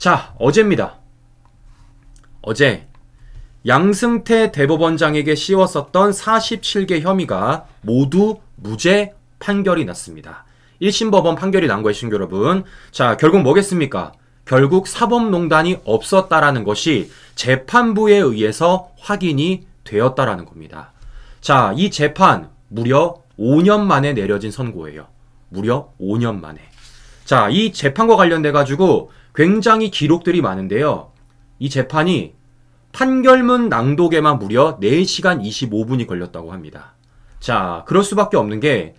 자, 어제입니다. 어제 양승태 대법원장에게 씌웠었던 47개 혐의가 모두 무죄 판결이 났습니다. 1심 법원 판결이 난 거예요, 신규 여러분. 자, 결국 뭐겠습니까? 결국 사법농단이 없었다라는 것이 재판부에 의해서 확인이 되었다라는 겁니다. 자, 이 재판 무려 5년 만에 내려진 선고예요. 무려 5년 만에. 자, 이 재판과 관련돼 가지고 굉장히 기록들이 많은데요. 이 재판이 판결문 낭독에만 무려 4시간 25분이 걸렸다고 합니다. 자, 그럴 수밖에 없는 게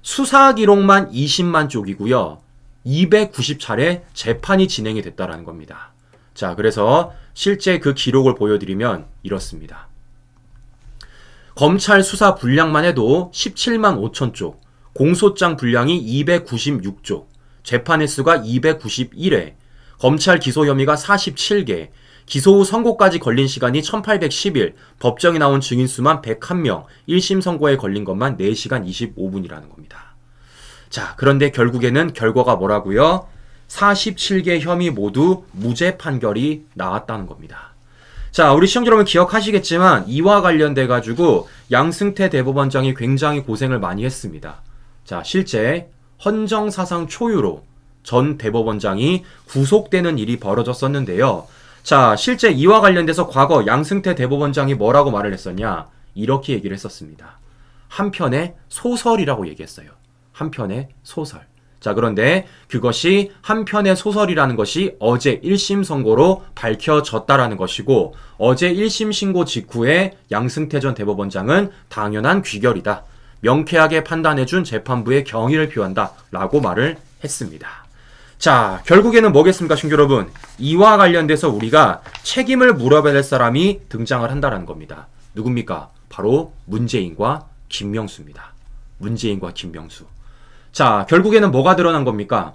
수사 기록만 20만 쪽이고요. 290차례 재판이 진행이 됐다라는 겁니다. 자, 그래서 실제 그 기록을 보여드리면 이렇습니다. 검찰 수사 분량만 해도 17만 5천 쪽, 공소장 분량이 296쪽, 재판 횟수가 291회, 검찰 기소 혐의가 47개, 기소 후 선고까지 걸린 시간이 1810일, 법정에 나온 증인 수만 101명, 1심 선고에 걸린 것만 4시간 25분이라는 겁니다. 자, 그런데 결국에는 결과가 뭐라고요? 47개 혐의 모두 무죄 판결이 나왔다는 겁니다. 자, 우리 시청자 여러분 기억하시겠지만 이와 관련돼 가지고 양승태 대법원장이 굉장히 고생을 많이 했습니다. 자, 실제 헌정 사상 초유로 전 대법원장이 구속되는 일이 벌어졌었는데요. 자, 실제 이와 관련돼서 과거 양승태 대법원장이 뭐라고 말을 했었냐? 이렇게 얘기를 했었습니다. 한편의 소설이라고 얘기했어요. 한편의 소설. 자, 그런데 그것이 한편의 소설이라는 것이 어제 1심 선고로 밝혀졌다라는 것이고 어제 1심 신고 직후에 양승태 전 대법원장은 당연한 귀결이다. 명쾌하게 판단해준 재판부의 경의를 표한다 라고 말을 했습니다. 자, 결국에는 뭐겠습니까, 신규 여러분? 이와 관련돼서 우리가 책임을 물어봐야 될 사람이 등장을 한다라는 겁니다. 누굽니까? 바로 문재인과 김명수입니다. 문재인과 김명수. 자, 결국에는 뭐가 드러난 겁니까?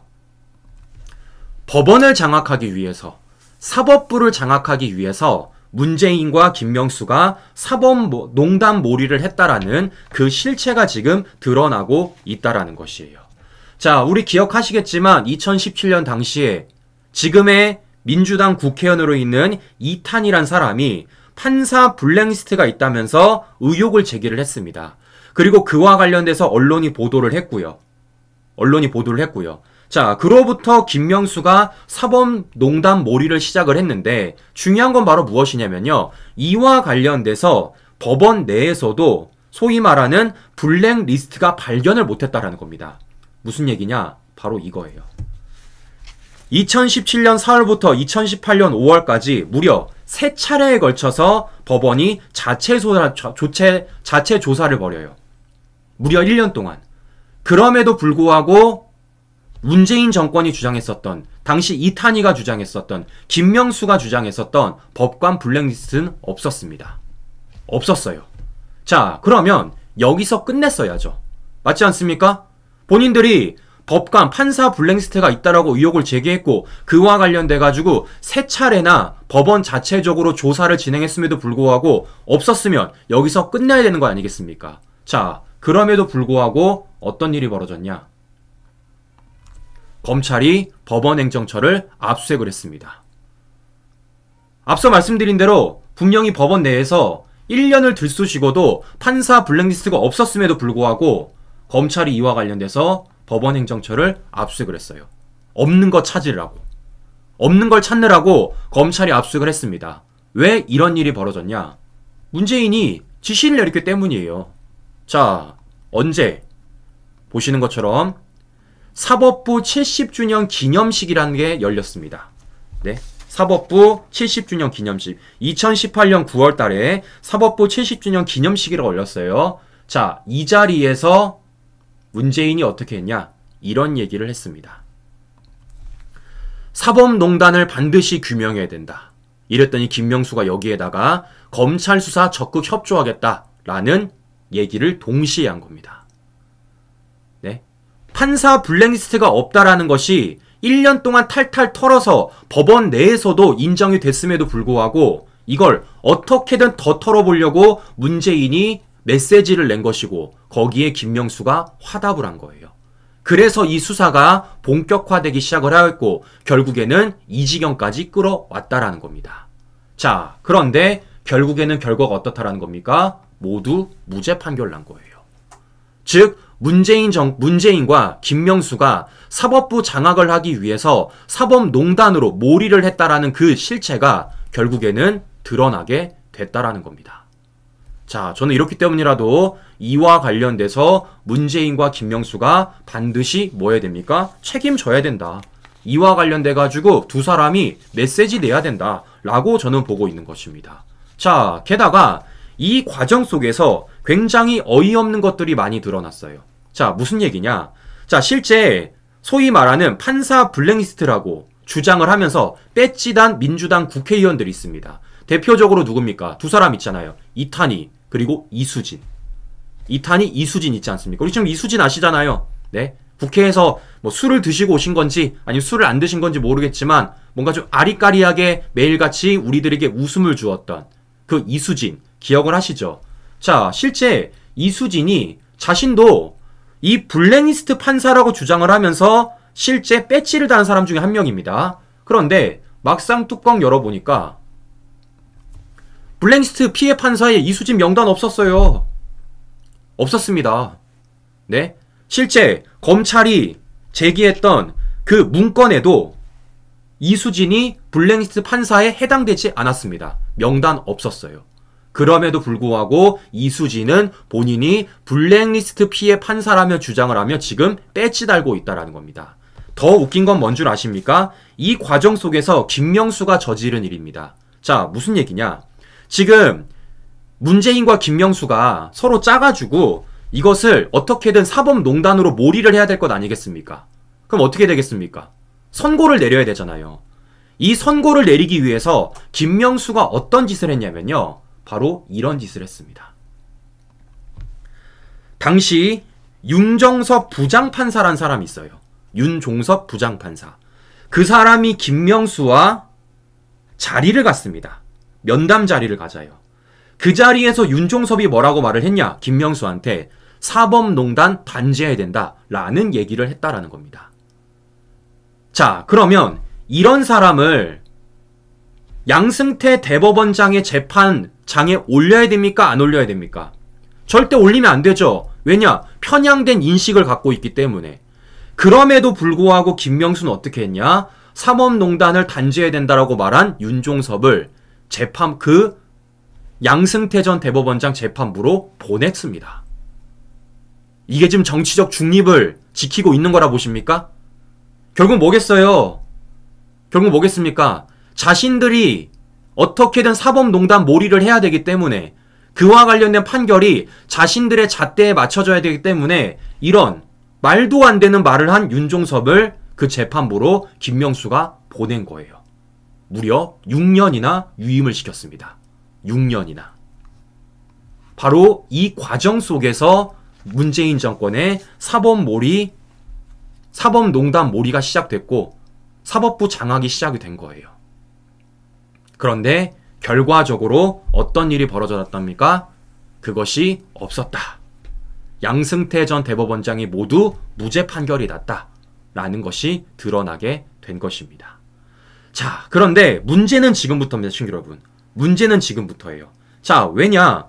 법원을 장악하기 위해서, 사법부를 장악하기 위해서 문재인과 김명수가 사법 농단 몰이를 했다라는 그 실체가 지금 드러나고 있다라는 것이에요. 자, 우리 기억하시겠지만 2017년 당시에 지금의 민주당 국회의원으로 있는 이탄이란 사람이 판사 블랙리스트가 있다면서 의혹을 제기를 했습니다. 그리고 그와 관련돼서 언론이 보도를 했고요. 언론이 보도를 했고요. 자, 그로부터 김명수가 사법농단 몰이를 시작을 했는데 중요한 건 바로 무엇이냐면요. 이와 관련돼서 법원 내에서도 소위 말하는 블랙리스트가 발견을 못했다라는 겁니다. 무슨 얘기냐? 바로 이거예요. 2017년 4월부터 2018년 5월까지 무려 세 차례에 걸쳐서 법원이 자체 조사, 조체, 자체 조사를 벌여요. 무려 1년 동안. 그럼에도 불구하고 문재인 정권이 주장했었던 당시 이탄희가 주장했었던 김명수가 주장했었던 법관 블랙리스트는 없었습니다. 없었어요. 자 그러면 여기서 끝냈어야죠. 맞지 않습니까? 본인들이 법관 판사 블랙리스트가 있다라고 의혹을 제기했고 그와 관련돼 가지고 세 차례나 법원 자체적으로 조사를 진행했음에도 불구하고 없었으면 여기서 끝내야 되는 거 아니겠습니까? 자 그럼에도 불구하고 어떤 일이 벌어졌냐? 검찰이 법원행정처를 압수색을 했습니다. 앞서 말씀드린 대로 분명히 법원 내에서 1년을 들쑤시고도 판사 블랙리스트가 없었음에도 불구하고 검찰이 이와 관련돼서 법원행정처를 압수색을 했어요. 없는 거 찾으라고. 없는 걸 찾느라고 검찰이 압수색을 했습니다. 왜 이런 일이 벌어졌냐? 문재인이 지시를 내렸기 때문이에요. 자, 언제? 보시는 것처럼 사법부 70주년 기념식이라는 게 열렸습니다. 네. 사법부 70주년 기념식. 2018년 9월 달에 사법부 70주년 기념식이라 고 열렸어요. 자, 이 자리에서 문재인이 어떻게 했냐? 이런 얘기를 했습니다. 사법농단을 반드시 규명해야 된다. 이랬더니 김명수가 여기에다가 검찰 수사 적극 협조하겠다라는 얘기를 동시에 한 겁니다. 네. 판사 블랙리스트가 없다라는 것이 1년 동안 탈탈 털어서 법원 내에서도 인정이 됐음에도 불구하고 이걸 어떻게든 더 털어보려고 문재인이 메시지를 낸 것이고 거기에 김명수가 화답을 한 거예요. 그래서 이 수사가 본격화되기 시작을 하였고 결국에는 이 지경까지 끌어왔다라는 겁니다. 자, 그런데 결국에는 결과가 어떻다라는 겁니까? 모두 무죄 판결 난 거예요. 즉 문재인 정, 문재인과 김명수가 사법부 장악을 하기 위해서 사법농단으로 몰이를 했다라는 그 실체가 결국에는 드러나게 됐다라는 겁니다. 자, 저는 이렇기 때문이라도 이와 관련돼서 문재인과 김명수가 반드시 뭐 해야 됩니까? 책임져야 된다. 이와 관련돼 가지고 두 사람이 메시지 내야 된다. 라고 저는 보고 있는 것입니다. 자, 게다가 이 과정 속에서 굉장히 어이없는 것들이 많이 드러났어요. 자, 무슨 얘기냐? 자, 실제 소위 말하는 판사 블랙리스트라고 주장을 하면서 뺏지단 민주당 국회의원들이 있습니다. 대표적으로 누굽니까? 두 사람 있잖아요. 이탄희 그리고 이수진. 이탄희 이수진 있지 않습니까? 우리 지금 이수진 아시잖아요. 네. 국회에서 뭐 술을 드시고 오신 건지 아니면 술을 안 드신 건지 모르겠지만 뭔가 좀 아리까리하게 매일같이 우리들에게 웃음을 주었던 그 이수진 기억을 하시죠? 자, 실제 이수진이 자신도 이 블랙리스트 판사라고 주장을 하면서 실제 배지를 다는 사람 중에 한 명입니다. 그런데 막상 뚜껑 열어보니까 블랙리스트 피해 판사에 이수진 명단 없었어요. 없었습니다. 네? 실제 검찰이 제기했던 그 문건에도 이수진이 블랙리스트 판사에 해당되지 않았습니다. 명단 없었어요. 그럼에도 불구하고 이수진은 본인이 블랙리스트 피해 판사라며 주장을 하며 지금 배지 달고 있다라는 겁니다. 더 웃긴 건 뭔 줄 아십니까? 이 과정 속에서 김명수가 저지른 일입니다. 자, 무슨 얘기냐? 지금 문재인과 김명수가 서로 짜가지고 이것을 어떻게든 사법농단으로 몰이를 해야 될 것 아니겠습니까? 그럼 어떻게 되겠습니까? 선고를 내려야 되잖아요. 이 선고를 내리기 위해서 김명수가 어떤 짓을 했냐면요. 바로 이런 짓을 했습니다. 당시 윤정섭 부장판사란 사람이 있어요. 윤종섭 부장판사. 그 사람이 김명수와 자리를 갔습니다. 면담 자리를 가자요. 그 자리에서 윤종섭이 뭐라고 말을 했냐? 김명수한테 사법농단 단죄해야 된다. 라는 얘기를 했다라는 겁니다. 자, 그러면 이런 사람을 양승태 대법원장의 재판장에 올려야 됩니까? 안 올려야 됩니까? 절대 올리면 안 되죠. 왜냐? 편향된 인식을 갖고 있기 때문에. 그럼에도 불구하고 김명수는 어떻게 했냐? 삼업농단을 단죄해야 된다라고 말한 윤종섭을 재판 그 양승태 전 대법원장 재판부로 보냈습니다. 이게 지금 정치적 중립을 지키고 있는 거라 보십니까? 결국 뭐겠어요? 결국 뭐겠습니까? 자신들이 어떻게든 사법농단 몰이를 해야 되기 때문에 그와 관련된 판결이 자신들의 잣대에 맞춰져야 되기 때문에 이런 말도 안 되는 말을 한 윤종섭을 그 재판부로 김명수가 보낸 거예요. 무려 6년이나 유임을 시켰습니다. 6년이나. 바로 이 과정 속에서 문재인 정권의 사법몰이, 사법농단 몰이가 시작됐고 사법부 장악이 시작이 된 거예요. 그런데 결과적으로 어떤 일이 벌어졌답니까? 그것이 없었다. 양승태 전 대법원장이 모두 무죄 판결이 났다. 라는 것이 드러나게 된 것입니다. 자, 그런데 문제는 지금부터입니다, 친구 여러분. 문제는 지금부터예요. 자, 왜냐?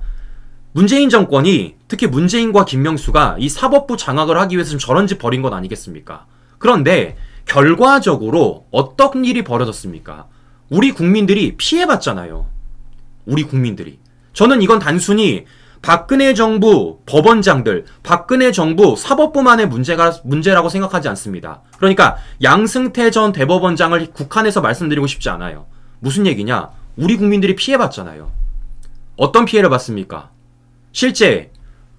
문재인 정권이 특히 문재인과 김명수가 이 사법부 장악을 하기 위해서 좀 저런 짓 벌인 건 아니겠습니까? 그런데 결과적으로 어떤 일이 벌어졌습니까? 우리 국민들이 피해봤잖아요. 우리 국민들이. 저는 이건 단순히 박근혜 정부 법원장들, 박근혜 정부 사법부만의 문제가, 문제라고 생각하지 않습니다. 그러니까 양승태 전 대법원장을 국한해서 말씀드리고 싶지 않아요. 무슨 얘기냐? 우리 국민들이 피해봤잖아요. 어떤 피해를 봤습니까? 실제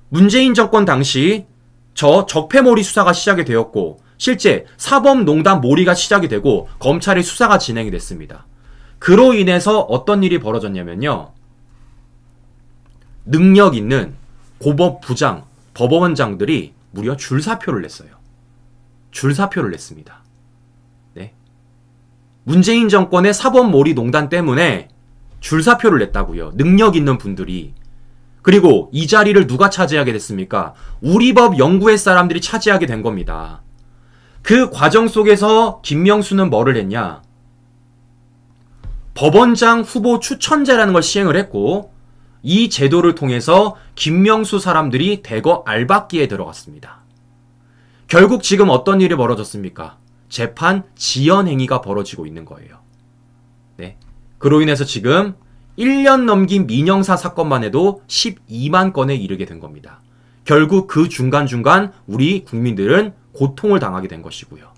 문재인 정권 당시 저 적폐몰이 수사가 시작이 되었고 실제 사법농단 몰이가 시작이 되고 검찰의 수사가 진행이 됐습니다. 그로 인해서 어떤 일이 벌어졌냐면요. 능력 있는 고법 부장, 법원장들이 무려 줄사표를 냈어요. 줄사표를 냈습니다. 네. 문재인 정권의 사법몰이 농단 때문에 줄사표를 냈다고요. 능력 있는 분들이. 그리고 이 자리를 누가 차지하게 됐습니까? 우리 법 연구회 사람들이 차지하게 된 겁니다. 그 과정 속에서 김명수는 뭐를 했냐? 법원장 후보 추천제라는 걸 시행을 했고 이 제도를 통해서 김명수 사람들이 대거 알박기에 들어갔습니다. 결국 지금 어떤 일이 벌어졌습니까? 재판 지연 행위가 벌어지고 있는 거예요. 네. 그로 인해서 지금 1년 넘긴 민영사 사건만 해도 12만 건에 이르게 된 겁니다. 결국 그 중간중간 우리 국민들은 고통을 당하게 된 것이고요.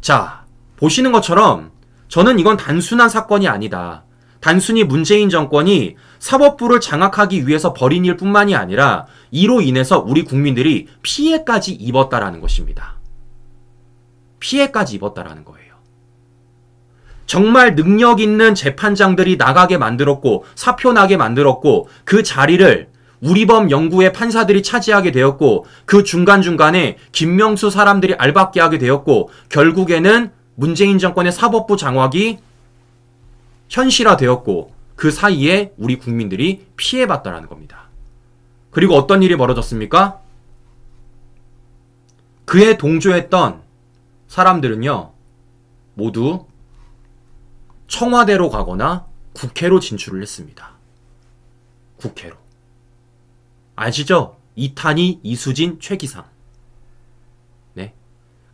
자, 보시는 것처럼 저는 이건 단순한 사건이 아니다. 단순히 문재인 정권이 사법부를 장악하기 위해서 벌인 일 뿐만이 아니라 이로 인해서 우리 국민들이 피해까지 입었다라는 것입니다. 피해까지 입었다라는 거예요. 정말 능력 있는 재판장들이 나가게 만들었고 사표 나게 만들었고 그 자리를 우리범 연구의 판사들이 차지하게 되었고 그 중간중간에 김명수 사람들이 알박게 하게 되었고 결국에는 문재인 정권의 사법부 장악이 현실화되었고 그 사이에 우리 국민들이 피해봤다라는 겁니다. 그리고 어떤 일이 벌어졌습니까? 그에 동조했던 사람들은요, 모두 청와대로 가거나 국회로 진출을 했습니다. 국회로. 아시죠? 이탄희, 이수진, 최기상.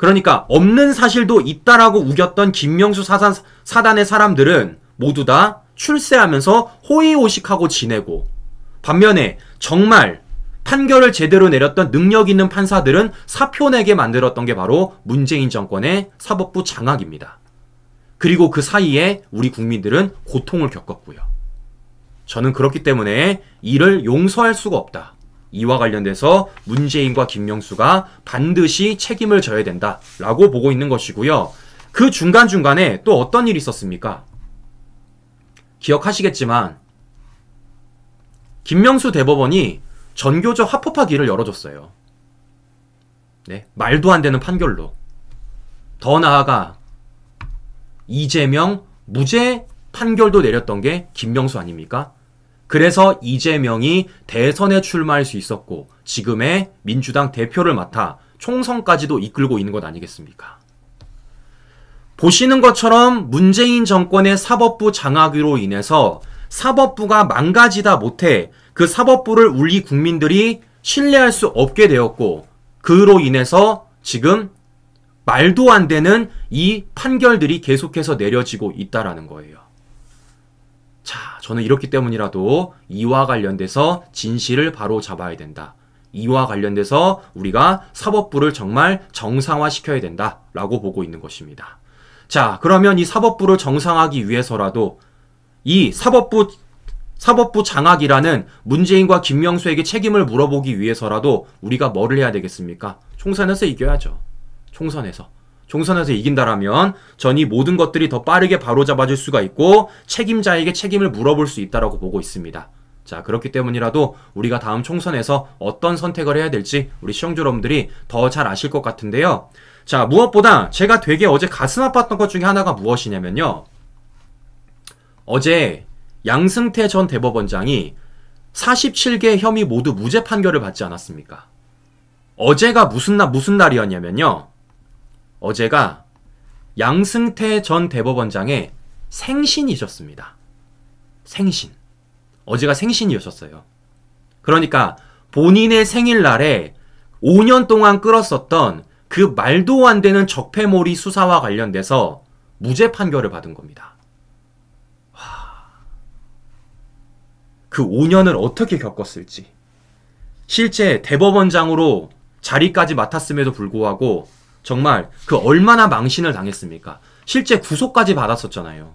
그러니까 없는 사실도 있다라고 우겼던 김명수 사단, 사단의 사람들은 모두 다 출세하면서 호의호식하고 지내고 반면에 정말 판결을 제대로 내렸던 능력 있는 판사들은 사표 내게 만들었던 게 바로 문재인 정권의 사법부 장악입니다. 그리고 그 사이에 우리 국민들은 고통을 겪었고요. 저는 그렇기 때문에 이를 용서할 수가 없다. 이와 관련돼서 문재인과 김명수가 반드시 책임을 져야 된다라고 보고 있는 것이고요. 그 중간중간에 또 어떤 일이 있었습니까? 기억하시겠지만 김명수 대법원이 전교조 합법화기를 열어줬어요. 네, 말도 안 되는 판결로. 더 나아가 이재명 무죄 판결도 내렸던 게 김명수 아닙니까? 그래서 이재명이 대선에 출마할 수 있었고 지금의 민주당 대표를 맡아 총선까지도 이끌고 있는 것 아니겠습니까? 보시는 것처럼 문재인 정권의 사법부 장악으로 인해서 사법부가 망가지다 못해 그 사법부를 우리 국민들이 신뢰할 수 없게 되었고 그로 인해서 지금 말도 안 되는 이 판결들이 계속해서 내려지고 있다라는 거예요. 저는 이렇기 때문이라도 이와 관련돼서 진실을 바로 잡아야 된다. 이와 관련돼서 우리가 사법부를 정말 정상화시켜야 된다라고 보고 있는 것입니다. 자, 그러면 이 사법부를 정상화하기 위해서라도 이 사법부 사법부 장악이라는 문재인과 김명수에게 책임을 물어보기 위해서라도 우리가 뭐를 해야 되겠습니까? 총선에서 이겨야죠. 총선에서. 총선에서 이긴다라면 전 이 모든 것들이 더 빠르게 바로잡아줄 수가 있고 책임자에게 책임을 물어볼 수 있다라고 보고 있습니다. 자 그렇기 때문이라도 우리가 다음 총선에서 어떤 선택을 해야 될지 우리 시청자 여러분들이 더 잘 아실 것 같은데요. 자 무엇보다 제가 되게 어제 가슴 아팠던 것 중에 하나가 무엇이냐면요. 어제 양승태 전 대법원장이 47개 혐의 모두 무죄 판결을 받지 않았습니까? 어제가 무슨 날 무슨 날이었냐면요. 어제가 양승태 전 대법원장의 생신이셨습니다. 생신. 어제가 생신이었었어요. 그러니까 본인의 생일날에 5년 동안 끌었었던 그 말도 안 되는 적폐몰이 수사와 관련돼서 무죄 판결을 받은 겁니다. 와. 그 5년을 어떻게 겪었을지. 실제 대법원장으로 자리까지 맡았음에도 불구하고 정말 그 얼마나 망신을 당했습니까? 실제 구속까지 받았었잖아요.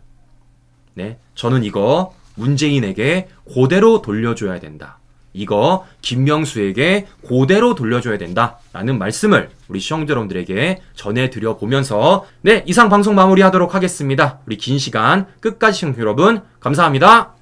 네, 저는 이거 문재인에게 고대로 돌려줘야 된다. 이거 김명수에게 고대로 돌려줘야 된다. 라는 말씀을 우리 시청자 여러분들에게 전해드려 보면서 네, 이상 방송 마무리하도록 하겠습니다. 우리 긴 시간 끝까지 시청자 여러분 감사합니다.